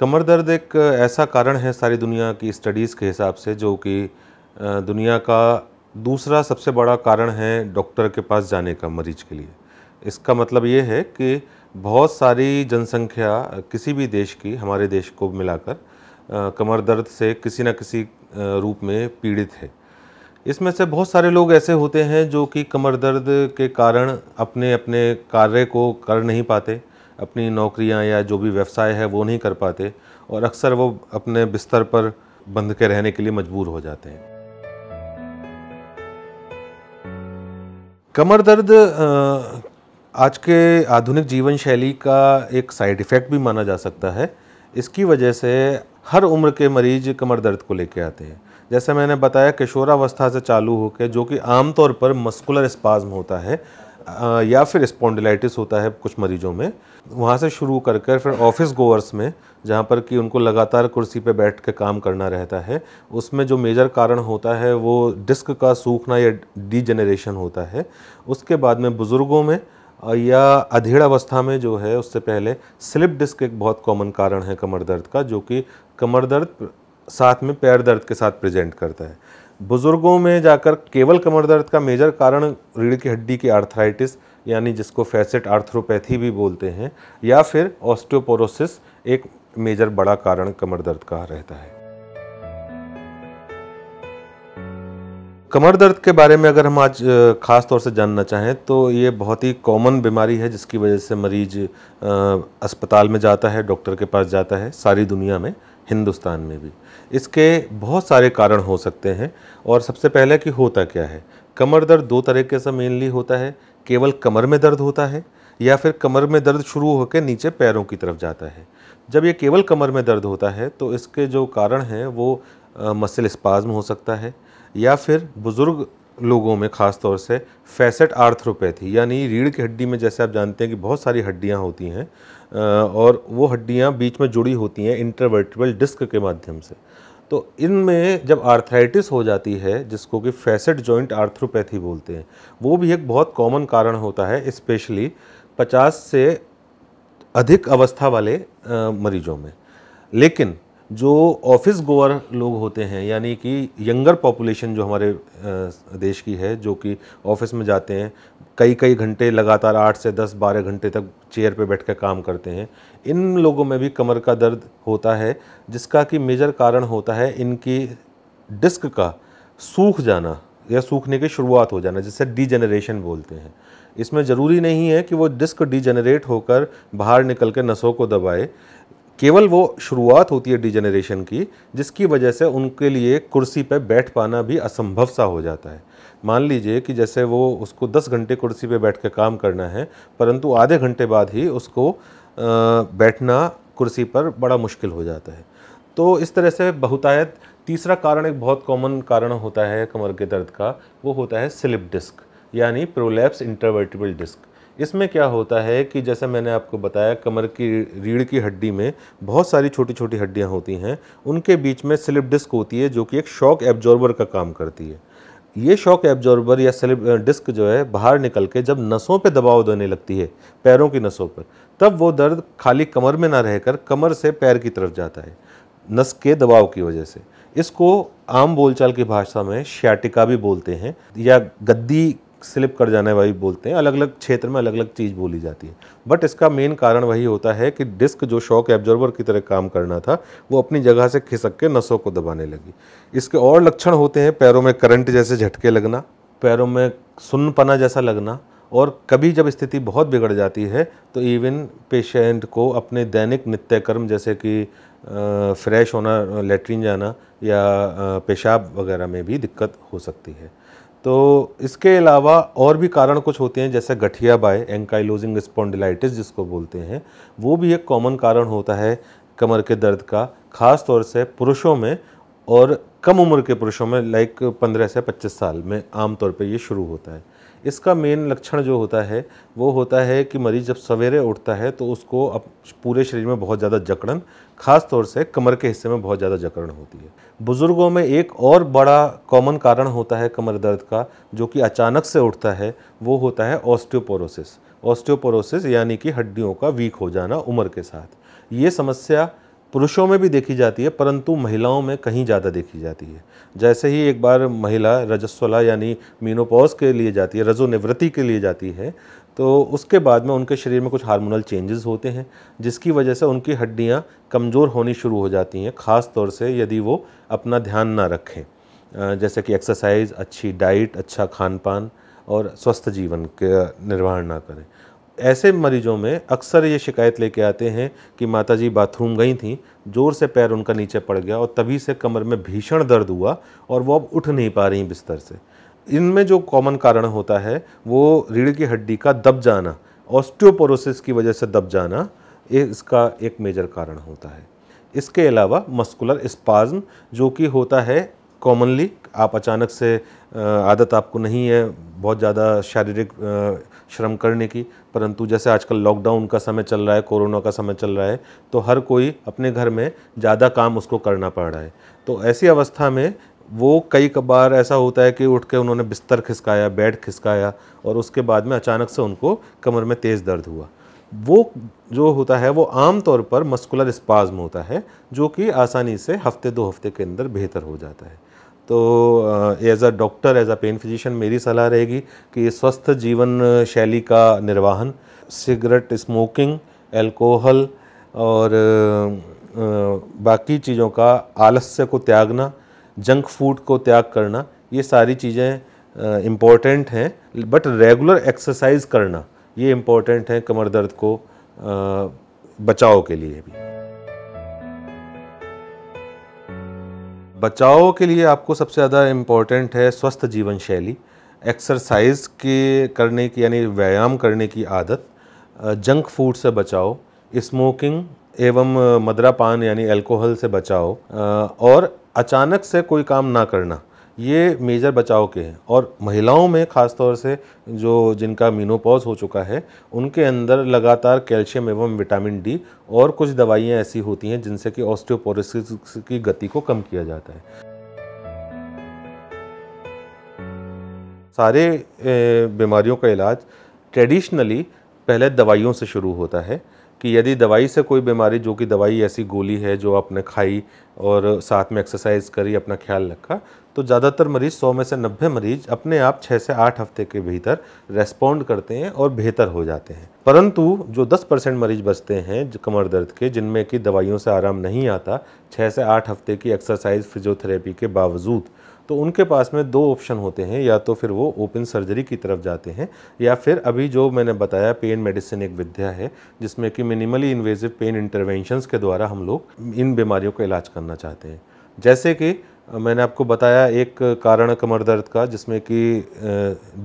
कमर दर्द एक ऐसा कारण है सारी दुनिया की स्टडीज़ के हिसाब से जो कि दुनिया का दूसरा सबसे बड़ा कारण है डॉक्टर के पास जाने का मरीज के लिए इसका मतलब ये है कि बहुत सारी जनसंख्या किसी भी देश की हमारे देश को मिलाकर कमर दर्द से किसी न किसी रूप में पीड़ित है इसमें से बहुत सारे लोग ऐसे होते हैं जो कि कमर दर्द के कारण अपने अपने कार्य को कर नहीं पाते अपनी नौकरियां या जो भी व्यवसाय है वो नहीं कर पाते और अक्सर वो अपने बिस्तर पर बंध के रहने के लिए मजबूर हो जाते हैं कमर दर्द आज के आधुनिक जीवन शैली का एक साइड इफ़ेक्ट भी माना जा सकता है इसकी वजह से हर उम्र के मरीज कमर दर्द को लेकर आते हैं जैसे मैंने बताया किशोरावस्था से चालू होकर जो कि आमतौर पर मस्कुलर स्पाज्म होता है या फिर स्पॉन्डिलाइटिस होता है कुछ मरीजों में वहाँ से शुरू कर कर फिर ऑफिस गोवर्स में जहाँ पर कि उनको लगातार कुर्सी पर बैठ कर काम करना रहता है उसमें जो मेजर कारण होता है वो डिस्क का सूखना या डीजेनरेशन होता है उसके बाद में बुज़ुर्गों में या अधेड़ अवस्था में जो है उससे पहले स्लिप डिस्क एक बहुत कॉमन कारण है कमर दर्द का जो कि कमर दर्द साथ में पैर दर्द के साथ प्रेजेंट करता है बुज़ुर्गों में जाकर केवल कमर दर्द का मेजर कारण रीढ़ की हड्डी की आर्थराइटिस यानी जिसको फैसेट आर्थरोपैथी भी बोलते हैं या फिर ऑस्टियोपोरोसिस एक मेजर बड़ा कारण कमर दर्द का रहता है कमर दर्द के बारे में अगर हम आज ख़ास तौर से जानना चाहें तो ये बहुत ही कॉमन बीमारी है जिसकी वजह से मरीज अस्पताल में जाता है डॉक्टर के पास जाता है सारी दुनिया में हिंदुस्तान में भी इसके बहुत सारे कारण हो सकते हैं और सबसे पहले कि होता क्या है कमर दर्द दो तरीके से मेनली होता है केवल कमर में दर्द होता है या फिर कमर में दर्द शुरू होकर नीचे पैरों की तरफ जाता है जब ये केवल कमर में दर्द होता है तो इसके जो कारण हैं वो मसल स्पाज्म हो सकता है या फिर बुज़ुर्ग लोगों में ख़ास तौर से फैसेट आर्थ्रोपैथी यानी रीढ़ की हड्डी में जैसे आप जानते हैं कि बहुत सारी हड्डियां होती हैं और वो हड्डियां बीच में जुड़ी होती हैं इंटरवर्टिबल डिस्क के माध्यम से तो इनमें जब आर्थराइटिस हो जाती है जिसको कि फैसेट जॉइंट आर्थ्रोपैथी बोलते हैं वो भी एक बहुत कॉमन कारण होता है स्पेशली 50 से अधिक अवस्था वाले मरीजों में लेकिन जो ऑफिस गोअर लोग होते हैं यानी कि यंगर पॉपुलेशन जो हमारे देश की है जो कि ऑफिस में जाते हैं कई कई घंटे लगातार आठ से दस बारह घंटे तक चेयर पे बैठ कर काम करते हैं इन लोगों में भी कमर का दर्द होता है जिसका कि मेजर कारण होता है इनकी डिस्क का सूख जाना या सूखने की शुरुआत हो जाना जिसे डीजनरेशन बोलते हैं इसमें ज़रूरी नहीं है कि वो डिस्क डीजनरेट होकर बाहर निकल के नसों को दबाए केवल वो शुरुआत होती है डिजेनरेशन की जिसकी वजह से उनके लिए कुर्सी पर बैठ पाना भी असंभव सा हो जाता है मान लीजिए कि जैसे वो उसको 10 घंटे कुर्सी पर बैठ कर काम करना है परंतु आधे घंटे बाद ही उसको बैठना कुर्सी पर बड़ा मुश्किल हो जाता है तो इस तरह से बहुतायत तीसरा कारण एक बहुत कॉमन कारण होता है कमर के दर्द का वो होता है स्लिप डिस्क यानी प्रोलैप्स इंटरवर्टिबल डिस्क इसमें क्या होता है कि जैसे मैंने आपको बताया कमर की रीढ़ की हड्डी में बहुत सारी छोटी छोटी हड्डियाँ होती हैं उनके बीच में स्लिप डिस्क होती है जो कि एक शॉक एब्जॉर्बर का काम करती है ये शॉक एब्जॉर्बर या स्लिप डिस्क जो है बाहर निकल के जब नसों पे दबाव देने लगती है पैरों की नसों पर तब वो दर्द खाली कमर में ना रहकर कमर से पैर की तरफ जाता है नस के दबाव की वजह से इसको आम बोलचाल की भाषा में श्याटिका भी बोलते हैं या गद्दी स्लिप कर जाना है वही बोलते हैं अलग अलग क्षेत्र में अलग अलग चीज़ बोली जाती है बट इसका मेन कारण वही होता है कि डिस्क जो शॉक एब्जॉर्बर की तरह काम करना था वो अपनी जगह से खिसक के नसों को दबाने लगी इसके और लक्षण होते हैं पैरों में करंट जैसे झटके लगना पैरों में सुनपना जैसा लगना और कभी जब स्थिति बहुत बिगड़ जाती है तो इवन पेशेंट को अपने दैनिक नित्यकर्म जैसे कि फ्रेश होना लेटरिन जाना या पेशाब वगैरह में भी दिक्कत हो सकती है तो इसके अलावा और भी कारण कुछ होते हैं जैसे गठिया बाय एंकाइलोजिंग स्पॉन्डिलाइटिस जिसको बोलते हैं वो भी एक कॉमन कारण होता है कमर के दर्द का ख़ास तौर से पुरुषों में और कम उम्र के पुरुषों में लाइक पंद्रह से पच्चीस साल में आमतौर पर ये शुरू होता है इसका मेन लक्षण जो होता है वो होता है कि मरीज़ जब सवेरे उठता है तो उसको अब पूरे शरीर में बहुत ज़्यादा जकड़न खास तौर से कमर के हिस्से में बहुत ज़्यादा जकड़न होती है बुज़ुर्गों में एक और बड़ा कॉमन कारण होता है कमर दर्द का जो कि अचानक से उठता है वो होता है ऑस्टियोपोरोसिस ऑस्टियोपोरोसिस यानी कि हड्डियों का वीक हो जाना उम्र के साथ ये समस्या पुरुषों में भी देखी जाती है परंतु महिलाओं में कहीं ज़्यादा देखी जाती है जैसे ही एक बार महिला रजस्वला यानी मीनोपॉज के लिए जाती है रजोनिवृत्ति के लिए जाती है तो उसके बाद में उनके शरीर में कुछ हार्मोनल चेंजेस होते हैं जिसकी वजह से उनकी हड्डियाँ कमज़ोर होनी शुरू हो जाती हैं ख़ास तौर से यदि वो अपना ध्यान ना रखें जैसे कि एक्सरसाइज अच्छी डाइट अच्छा खान पान और स्वस्थ जीवन का निर्वाह ना करें ऐसे मरीजों में अक्सर ये शिकायत लेके आते हैं कि माताजी बाथरूम गई थी ज़ोर से पैर उनका नीचे पड़ गया और तभी से कमर में भीषण दर्द हुआ और वो अब उठ नहीं पा रही बिस्तर से इनमें जो कॉमन कारण होता है वो रीढ़ की हड्डी का दब जाना ऑस्टियोपोरोसिस की वजह से दब जाना इसका एक मेजर कारण होता है इसके अलावा मस्कुलर स्पाज्म जो कि होता है कॉमनली आप अचानक से आदत आपको नहीं है बहुत ज़्यादा शारीरिक श्रम करने की परंतु जैसे आजकल लॉकडाउन का समय चल रहा है कोरोना का समय चल रहा है तो हर कोई अपने घर में ज़्यादा काम उसको करना पड़ रहा है तो ऐसी अवस्था में वो कई कबार ऐसा होता है कि उठ के उन्होंने बिस्तर खिसकाया बेड खिसकाया और उसके बाद में अचानक से उनको कमर में तेज़ दर्द हुआ वो जो होता है वो आम तौर पर मस्कुलर स्पाज्म होता है जो कि आसानी से हफ्ते दो हफ्ते के अंदर बेहतर हो जाता है तो as a doctor as a pain physician मेरी सलाह रहेगी कि स्वस्थ जीवन शैली का निर्वाहन सिगरेट स्मोकिंग एल्कोहल और बाकी चीज़ों का आलस्य को त्यागना जंक फूड को त्याग करना ये सारी चीज़ें इम्पॉर्टेंट हैं बट रेगुलर एक्सरसाइज करना ये इम्पॉर्टेंट है कमर दर्द को बचाव के लिए भी बचाव के लिए आपको सबसे ज़्यादा इम्पोर्टेंट है स्वस्थ जीवन शैली एक्सरसाइज के करने की यानी व्यायाम करने की आदत जंक फूड से बचाओ स्मोकिंग एवं मदरा पान यानी अल्कोहल से बचाओ और अचानक से कोई काम ना करना ये मेजर बचाव के हैं और महिलाओं में ख़ासतौर से जो जिनका मीनोपॉज हो चुका है उनके अंदर लगातार कैल्शियम एवं विटामिन डी और कुछ दवाइयाँ ऐसी होती हैं जिनसे कि ऑस्टियोपोरोसिस की गति को कम किया जाता है सारे बीमारियों का इलाज ट्रेडिशनली पहले दवाइयों से शुरू होता है कि यदि दवाई से कोई बीमारी जो कि दवाई ऐसी गोली है जो आपने खाई और साथ में एक्सरसाइज करी अपना ख्याल रखा तो ज़्यादातर मरीज़ सौ में से नब्बे मरीज अपने आप छः से आठ हफ्ते के भीतर रेस्पॉन्ड करते हैं और बेहतर हो जाते हैं परंतु जो 10 परसेंट मरीज बचते हैं कमर दर्द के जिनमें कि दवाइयों से आराम नहीं आता छः से आठ हफ्ते की एक्सरसाइज फिजियोथेरेपी के बावजूद तो उनके पास में दो ऑप्शन होते हैं या तो फिर वो ओपन सर्जरी की तरफ जाते हैं या फिर अभी जो मैंने बताया पेन मेडिसिन एक विद्या है जिसमें कि मिनिमली इन्वेजिव पेन इंटरवेंशंस के द्वारा हम लोग इन बीमारियों का इलाज करना चाहते हैं जैसे कि मैंने आपको बताया एक कारण कमर दर्द का जिसमें कि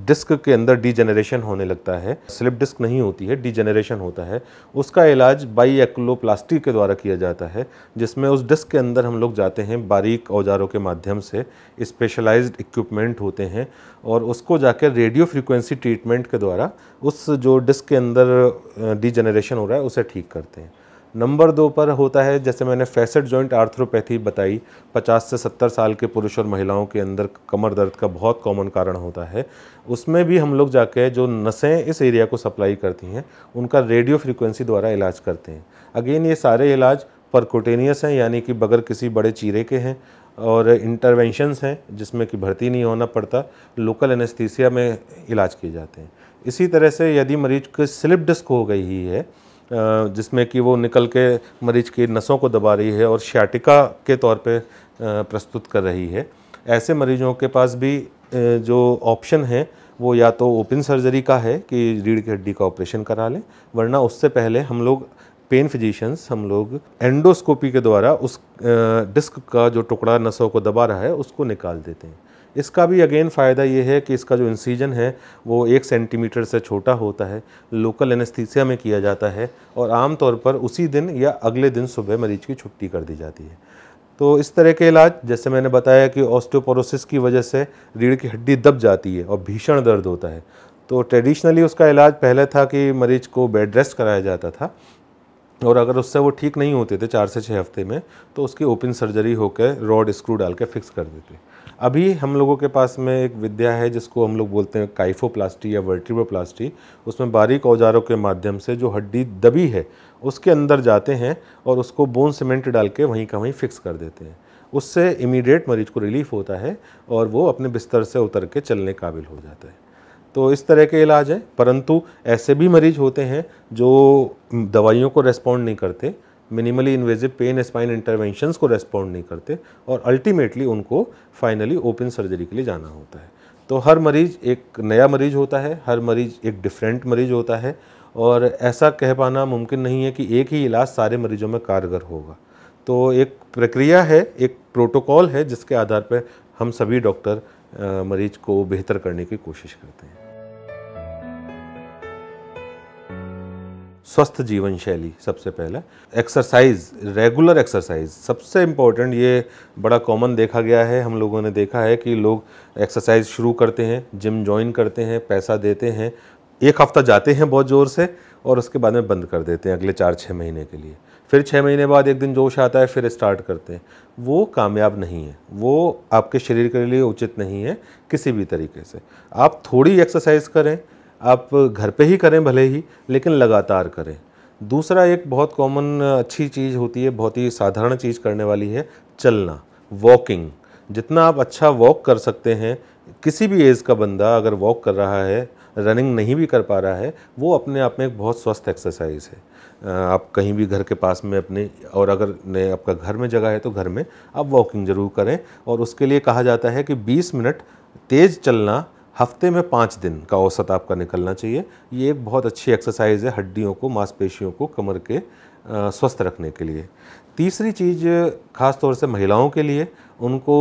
डिस्क के अंदर डीजेनरेशन होने लगता है स्लिप डिस्क नहीं होती है डीजेनरेशन होता है उसका इलाज बाई एक्लोप्लास्टिक के द्वारा किया जाता है जिसमें उस डिस्क के अंदर हम लोग जाते हैं बारीक औजारों के माध्यम से स्पेशलाइज्ड इक्विपमेंट होते हैं और उसको जाकर रेडियो फ्रिक्वेंसी ट्रीटमेंट के द्वारा उस जो डिस्क के अंदर डीजेनरेशन हो रहा है उसे ठीक करते हैं नंबर दो पर होता है जैसे मैंने फैसेट जॉइंट आर्थ्रोपैथी बताई 50 से 70 साल के पुरुष और महिलाओं के अंदर कमर दर्द का बहुत कॉमन कारण होता है उसमें भी हम लोग जाके जो नसें इस एरिया को सप्लाई करती हैं उनका रेडियो फ्रिक्वेंसी द्वारा इलाज करते हैं अगेन ये सारे इलाज परकोटेनियस हैं यानी कि बगैर किसी बड़े चीरे के हैं और इंटरवेंशनस हैं जिसमें कि भर्ती नहीं होना पड़ता लोकल एनेस्थीसिया में इलाज किए जाते हैं इसी तरह से यदि मरीज को स्लिप डिस्क हो गई ही है जिसमें कि वो निकल के मरीज की नसों को दबा रही है और श्याटिका के तौर पे प्रस्तुत कर रही है ऐसे मरीजों के पास भी जो ऑप्शन है वो या तो ओपन सर्जरी का है कि रीढ़ की हड्डी का ऑपरेशन करा लें वरना उससे पहले हम लोग पेन फिजिशियंस हम लोग एंडोस्कोपी के द्वारा उस डिस्क का जो टुकड़ा नसों को दबा रहा है उसको निकाल देते हैं इसका भी अगेन फ़ायदा ये है कि इसका जो इंसीजन है वो एक सेंटीमीटर से छोटा होता है लोकल एनेस्थीसिया में किया जाता है और आमतौर पर उसी दिन या अगले दिन सुबह मरीज की छुट्टी कर दी जाती है तो इस तरह के इलाज जैसे मैंने बताया कि ऑस्टियोपोरोसिस की वजह से रीढ़ की हड्डी दब जाती है और भीषण दर्द होता है तो ट्रेडिशनली उसका इलाज पहले था कि मरीज को बेड रेस्ट कराया जाता था और अगर उससे वो ठीक नहीं होते थे चार से छः हफ्ते में तो उसकी ओपन सर्जरी होकर रॉड स्क्रू डाल के फिक्स कर देते अभी हम लोगों के पास में एक विद्या है जिसको हम लोग बोलते हैं काइफोप्लास्टी या वर्टिब्रोप्लास्टी उसमें बारीक औजारों के माध्यम से जो हड्डी दबी है उसके अंदर जाते हैं और उसको बोन सीमेंट डाल के वहीं का वहीं फिक्स कर देते हैं उससे इमीडिएट मरीज को रिलीफ होता है और वो अपने बिस्तर से उतर के चलने काबिल हो जाता है तो इस तरह के इलाज है परंतु ऐसे भी मरीज होते हैं जो दवाइयों को रेस्पॉन्ड नहीं करते minimally invasive pain spine interventions को रेस्पॉन्ड नहीं करते और अल्टीमेटली उनको फाइनली ओपन सर्जरी के लिए जाना होता है तो हर मरीज एक नया मरीज होता है हर मरीज एक डिफरेंट मरीज होता है और ऐसा कह पाना मुमकिन नहीं है कि एक ही इलाज सारे मरीजों में कारगर होगा तो एक प्रक्रिया है एक प्रोटोकॉल है जिसके आधार पर हम सभी डॉक्टर मरीज को बेहतर करने की कोशिश करते हैं स्वस्थ जीवन शैली सबसे पहले एक्सरसाइज रेगुलर एक्सरसाइज सबसे इम्पोर्टेंट ये बड़ा कॉमन देखा गया है हम लोगों ने देखा है कि लोग एक्सरसाइज शुरू करते हैं जिम ज्वाइन करते हैं पैसा देते हैं एक हफ़्ता जाते हैं बहुत ज़ोर से और उसके बाद में बंद कर देते हैं अगले चार छः महीने के लिए फिर छः महीने बाद एक दिन जोश आता है फिर स्टार्ट करते हैं वो कामयाब नहीं है वो आपके शरीर के लिए उचित नहीं है किसी भी तरीके से आप थोड़ी एक्सरसाइज करें आप घर पे ही करें भले ही लेकिन लगातार करें दूसरा एक बहुत कॉमन अच्छी चीज़ होती है बहुत ही साधारण चीज़ करने वाली है चलना वॉकिंग जितना आप अच्छा वॉक कर सकते हैं किसी भी एज का बंदा अगर वॉक कर रहा है रनिंग नहीं भी कर पा रहा है वो अपने आप में एक बहुत स्वस्थ एक्सरसाइज है आप कहीं भी घर के पास में अपने और अगर ने आपका घर में जगह है तो घर में आप वॉकिंग ज़रूर करें और उसके लिए कहा जाता है कि 20 मिनट तेज़ चलना हफ्ते में पाँच दिन का औसत आपका निकलना चाहिए ये एक बहुत अच्छी एक्सरसाइज है हड्डियों को मांसपेशियों को कमर के स्वस्थ रखने के लिए तीसरी चीज़ खास तौर से महिलाओं के लिए उनको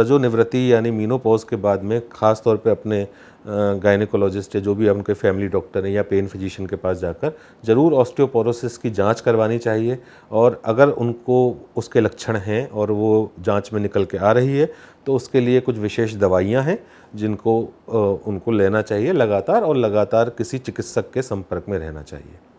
रजोनिवृत्ति यानी मीनोपॉज के बाद में ख़ास तौर पे अपने गायनिकोलॉजिस्ट है जो भी उनके फैमिली डॉक्टर हैं या पेन फिजिशियन के पास जाकर ज़रूर ऑस्टियोपोरोसिस की जांच करवानी चाहिए और अगर उनको उसके लक्षण हैं और वो जांच में निकल के आ रही है तो उसके लिए कुछ विशेष दवाइयां हैं जिनको उनको लेना चाहिए लगातार और लगातार किसी चिकित्सक के संपर्क में रहना चाहिए